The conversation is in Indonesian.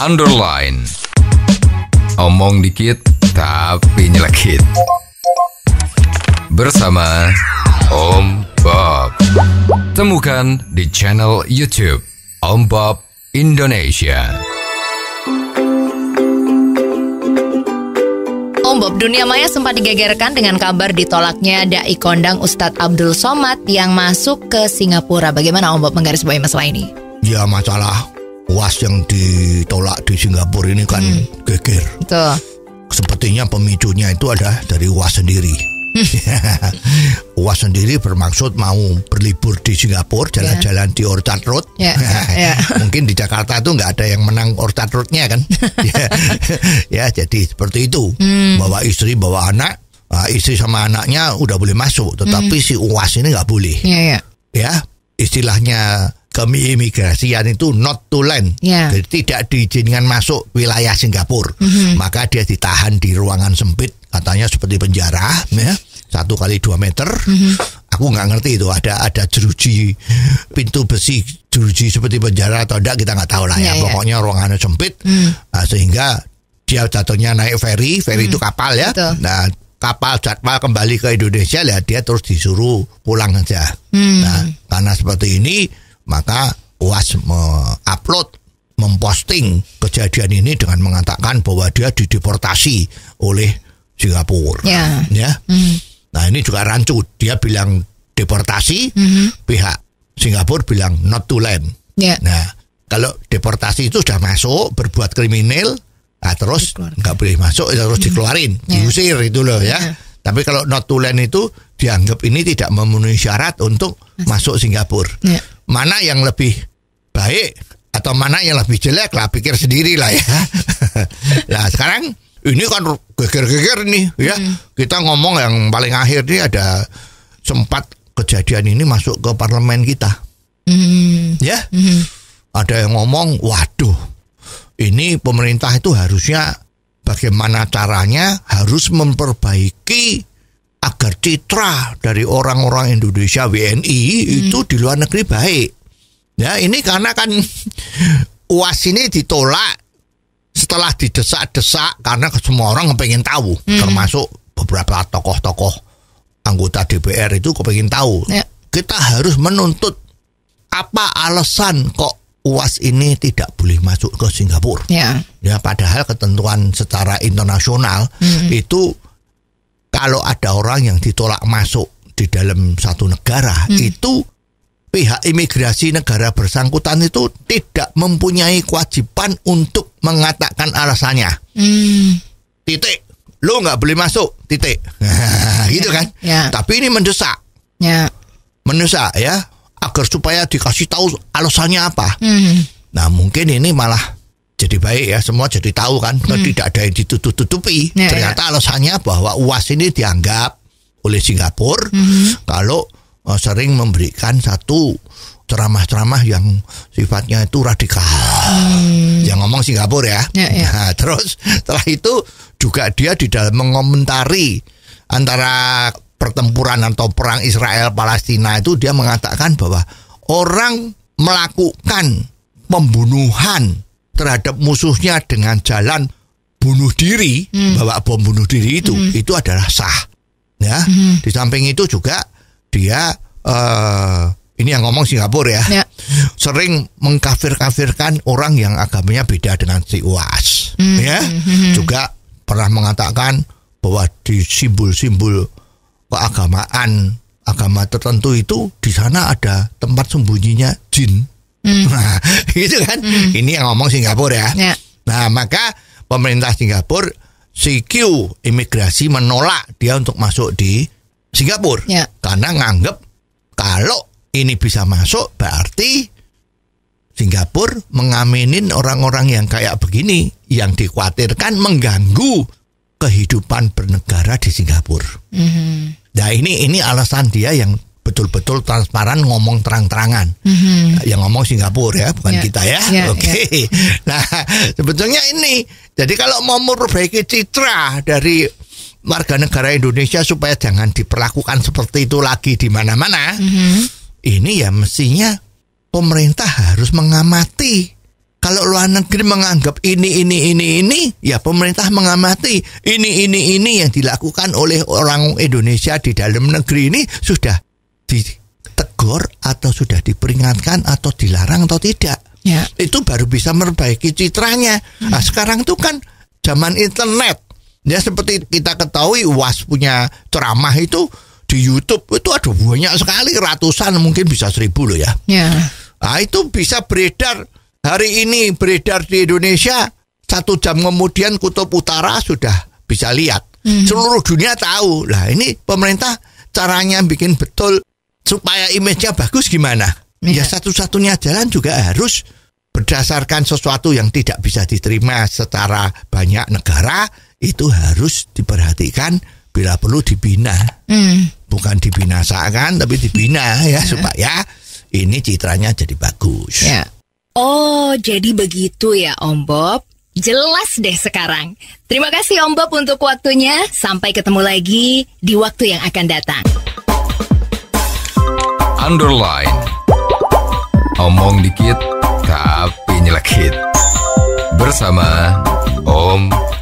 underline. Omong dikit tapi nyelekit. Bersama Om Bob. Temukan di channel YouTube Om Bob Indonesia. Om Bob, dunia maya sempat digegerkan dengan kabar ditolaknya dai kondang Ustadz Abdul Somad yang masuk ke Singapura. Bagaimana Om Bob menggarisbawahi masalah ini? Ya masalah UAS yang ditolak di Singapura ini kan hmm. geger. Betul. Sepertinya pemicunya itu ada dari UAS sendiri. Hmm. UAS sendiri bermaksud mau berlibur di Singapura, ya. jalan-jalan yeah. di Orchard Road. Yeah, yeah. Ya. Mungkin di Jakarta itu nggak ada yang menang Orchard Roadnya kan. Ya. ya, jadi seperti itu. Hmm. Bawa istri, bawa anak. Uh, istri sama anaknya udah boleh masuk, tetapi hmm. si UAS ini nggak boleh. Yeah, yeah. Ya, istilahnya kami imigrasi yang itu not to land, yeah. jadi tidak diizinkan masuk wilayah Singapura. Mm -hmm. Maka dia ditahan di ruangan sempit, katanya seperti penjara, ya, satu kali dua meter. Mm -hmm. Aku nggak ngerti itu ada ada jeruji pintu besi jeruji seperti penjara atau tidak kita nggak tahu lah ya. Yeah, ya. Pokoknya ruangan ruangannya sempit, mm. nah, sehingga dia jatuhnya naik ferry, ferry mm. itu mhm. kapal ya. Betul. Nah kapal jadwal kembali ke Indonesia, ya dia terus disuruh pulang saja. Mm. Nah karena seperti ini maka UAS mengupload memposting kejadian ini dengan mengatakan bahwa dia dideportasi oleh Singapura. Ya. ya. Mm. Nah ini juga rancu. Dia bilang deportasi, -hmm. pihak Singapura bilang not to land. Ya. Nah kalau deportasi itu sudah masuk berbuat kriminal, nah terus nggak boleh masuk, ya terus mm -hmm. dikeluarin, ya. diusir itu loh ya. ya. Tapi kalau not to land itu dianggap ini tidak memenuhi syarat untuk masuk, masuk Singapura. Ya mana yang lebih baik atau mana yang lebih jelek lah pikir sendiri ya. lah ya. nah sekarang ini kan geger-geger nih ya hmm. kita ngomong yang paling akhir nih ada sempat kejadian ini masuk ke parlemen kita. Hmm. Ya hmm. ada yang ngomong waduh ini pemerintah itu harusnya bagaimana caranya harus memperbaiki citra dari orang-orang Indonesia WNI hmm. itu di luar negeri baik. Ya, ini karena kan UAS ini ditolak setelah didesak-desak karena semua orang kepengen tahu, hmm. termasuk beberapa tokoh-tokoh anggota DPR itu kepengen tahu. Ya. Kita harus menuntut apa alasan kok UAS ini tidak boleh masuk ke Singapura. Ya. ya padahal ketentuan secara internasional hmm. itu kalau ada orang yang ditolak masuk di dalam satu negara hmm. itu pihak imigrasi negara bersangkutan itu tidak mempunyai kewajiban untuk mengatakan alasannya. Hmm. Titik, lo nggak boleh masuk. Titik, gitu kan? Ya. Tapi ini mendesak, ya. mendesak ya agar supaya dikasih tahu alasannya apa. Hmm. Nah mungkin ini malah jadi baik ya semua jadi tahu kan hmm. tidak ada yang ditutup-tutupi ya, ya. ternyata ya. alasannya bahwa UAS ini dianggap oleh Singapura hmm. kalau uh, sering memberikan satu ceramah-ceramah yang sifatnya itu radikal hmm. yang ngomong Singapura ya, ya, ya. Nah, terus setelah itu juga dia di dalam mengomentari antara pertempuran atau perang Israel Palestina itu dia mengatakan bahwa orang melakukan pembunuhan terhadap musuhnya dengan jalan bunuh diri, hmm. bawa bom bunuh diri itu, hmm. itu adalah sah. Ya, hmm. di samping itu juga dia uh, ini yang ngomong Singapura ya, ya. sering mengkafir-kafirkan orang yang agamanya beda dengan si UAS. Hmm. Ya, hmm. juga pernah mengatakan bahwa di simbol-simbol keagamaan agama tertentu itu di sana ada tempat sembunyinya jin Hmm. Nah, gitu kan? Hmm. Ini yang ngomong Singapura ya. ya. Nah, maka pemerintah Singapura CQ imigrasi menolak dia untuk masuk di Singapura Ya. karena nganggep kalau ini bisa masuk berarti Singapura mengaminin orang-orang yang kayak begini yang dikhawatirkan mengganggu kehidupan bernegara di Singapura. Mm -hmm. Nah ini ini alasan dia yang betul-betul transparan ngomong terang-terangan. Mm-hmm. Yang ngomong Singapura ya, bukan yeah. kita ya. Yeah, ya. Oke. Okay. Yeah. nah, sebetulnya ini. Jadi kalau mau memperbaiki citra dari warga negara Indonesia supaya jangan diperlakukan seperti itu lagi di mana-mana. Mm-hmm. Ini ya mestinya pemerintah harus mengamati kalau luar negeri menganggap ini ini ini ini ya pemerintah mengamati ini ini ini yang dilakukan oleh orang Indonesia di dalam negeri ini sudah ditegur atau sudah diperingatkan atau dilarang atau tidak. Ya. Itu baru bisa memperbaiki citranya. Nah, hmm. Nah, sekarang itu kan zaman internet. Ya seperti kita ketahui UAS punya ceramah itu di YouTube itu ada banyak sekali ratusan mungkin bisa seribu loh ya. ya. Nah, itu bisa beredar hari ini beredar di Indonesia satu jam kemudian kutub utara sudah bisa lihat. Hmm. Seluruh dunia tahu. Lah ini pemerintah caranya bikin betul supaya image-nya bagus gimana? Ya, ya satu-satunya jalan juga harus berdasarkan sesuatu yang tidak bisa diterima secara banyak negara itu harus diperhatikan bila perlu dibina. Hmm. Bukan dibinasakan tapi dibina ya iya. supaya ini citranya jadi bagus. Ya. Oh, jadi begitu ya Om Bob. Jelas deh sekarang. Terima kasih Om Bob untuk waktunya. Sampai ketemu lagi di waktu yang akan datang underline. Omong dikit, tapi nyelekit. Bersama Om